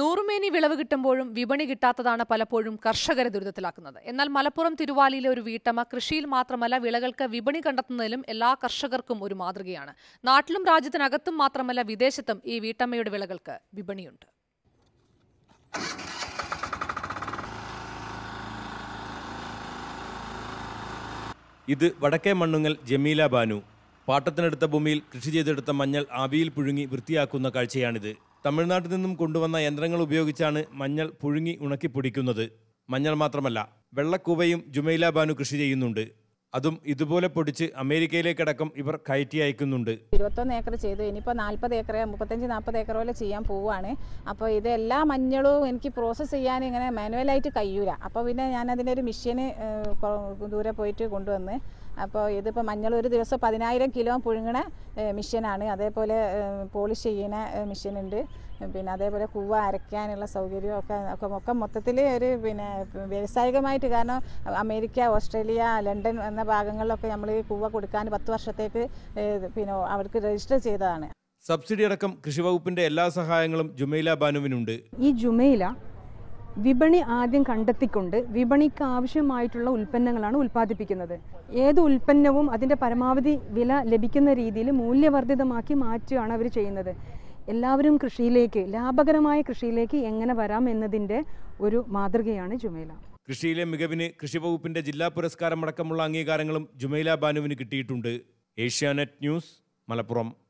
നൂറുമേനി വിളവ് കിട്ടുമ്പോഴും വിപണി കിട്ടാത്തതാണ് പലപ്പോഴും കർഷകരെ ദുരിതത്തിലാക്കുന്നത് എന്നാൽ മലപ്പുറം തിരുവാലിയിലെ ഒരു വീട്ടമ്മ കൃഷിയിൽ മാത്രമല്ല വിളകൾക്ക് വിപണി കണ്ടെത്തുന്നതിലും എല്ലാ കർഷകർക്കും ഒരു മാതൃകയാണ് നാട്ടിലും രാജ്യത്തിനകത്തും മാത്രമല്ല വിദേശത്തും ഈ വീട്ടമ്മയുടെ വിളകൾക്ക് വിപണിയുണ്ട് ഇത് വടക്കേ മണ്ണുങ്ങൽ ജമീല ബാനു പാട്ടത്തിനെടുത്ത ഭൂമിയിൽ കൃഷി ചെയ്തെടുത്ത മഞ്ഞൾ ആവിയിൽ പുഴുങ്ങി വൃത്തിയാക്കുന്ന കാഴ്ചയാണിത് തമിഴ്നാട്ടിൽ നിന്നും കൊണ്ടുവന്ന യന്ത്രങ്ങൾ ഉപയോഗിച്ചാണ് മഞ്ഞൾ പുഴുങ്ങി ഉണക്കി പൊടിക്കുന്നത് മഞ്ഞൾ മാത്രമല്ല വെള്ളക്കൂവയും ജുമൈല ബാനു കൃഷി ചെയ്യുന്നുണ്ട് അതും ഇതുപോലെ പൊടിച്ച് അമേരിക്കയിലേക്കടക്കം ഇവർ കയറ്റി അയക്കുന്നുണ്ട് ഇരുപത്തൊന്ന് ഏക്കർ ചെയ്തു ഇനിയിപ്പോൾ നാൽപ്പത് ഏക്കർ മുപ്പത്തഞ്ച് നാൽപ്പത് ഏക്കർ പോലെ ചെയ്യാൻ പോവുകയാണ് അപ്പോൾ ഇത് എല്ലാ മഞ്ഞളും എനിക്ക് പ്രോസസ്സ് ചെയ്യാൻ ഇങ്ങനെ മാനുവലായിട്ട് കഴിയൂല അപ്പോൾ പിന്നെ ഞാൻ അതിൻ്റെ ഒരു മെഷീന് ദൂരെ പോയിട്ട് കൊണ്ടുവന്ന് അപ്പോൾ ഇതിപ്പോൾ മഞ്ഞൾ ഒരു ദിവസം പതിനായിരം കിലോ പുഴുങ്ങണ മിഷ്യനാണ് അതേപോലെ പോളിഷ് ചെയ്യുന്ന മിഷ്യനുണ്ട് പിന്നെ അതേപോലെ കൂവ അരയ്ക്കാനുള്ള സൗകര്യം ഒക്കെ ഒക്കെ ഒക്കെ മൊത്തത്തിൽ ഒരു പിന്നെ വ്യാവസായികമായിട്ട് കാരണം അമേരിക്ക ഓസ്ട്രേലിയ ലണ്ടൻ എന്ന ഭാഗങ്ങളിലൊക്കെ നമ്മൾ കൂവ കൊടുക്കാൻ പത്ത് വർഷത്തേക്ക് പിന്നെ അവർക്ക് രജിസ്റ്റർ ചെയ്തതാണ് സബ്സിഡി അടക്കം കൃഷിവകുപ്പിന്റെ എല്ലാ സഹായങ്ങളും ജുമൈല ബാനുവിനുണ്ട് ഈ ജുമൈല വിപണി ആദ്യം കണ്ടെത്തിക്കൊണ്ട് വിപണിക്ക് ആവശ്യമായിട്ടുള്ള ഉൽപ്പന്നങ്ങളാണ് ഉൽപ്പാദിപ്പിക്കുന്നത് ഏത് ഉൽപ്പന്നവും അതിൻ്റെ പരമാവധി വില ലഭിക്കുന്ന രീതിയിൽ മൂല്യവർദ്ധിതമാക്കി മാറ്റുകയാണ് അവർ ചെയ്യുന്നത് എല്ലാവരും കൃഷിയിലേക്ക് ലാഭകരമായ കൃഷിയിലേക്ക് എങ്ങനെ വരാം എന്നതിൻ്റെ ഒരു മാതൃകയാണ് ജുമേല കൃഷിയിലെ മികവിന് കൃഷി വകുപ്പിന്റെ ജില്ലാ പുരസ്കാരം അടക്കമുള്ള അംഗീകാരങ്ങളും ജുമൈല ബാനുവിന് കിട്ടിയിട്ടുണ്ട് ഏഷ്യാനെറ്റ് ന്യൂസ് മലപ്പുറം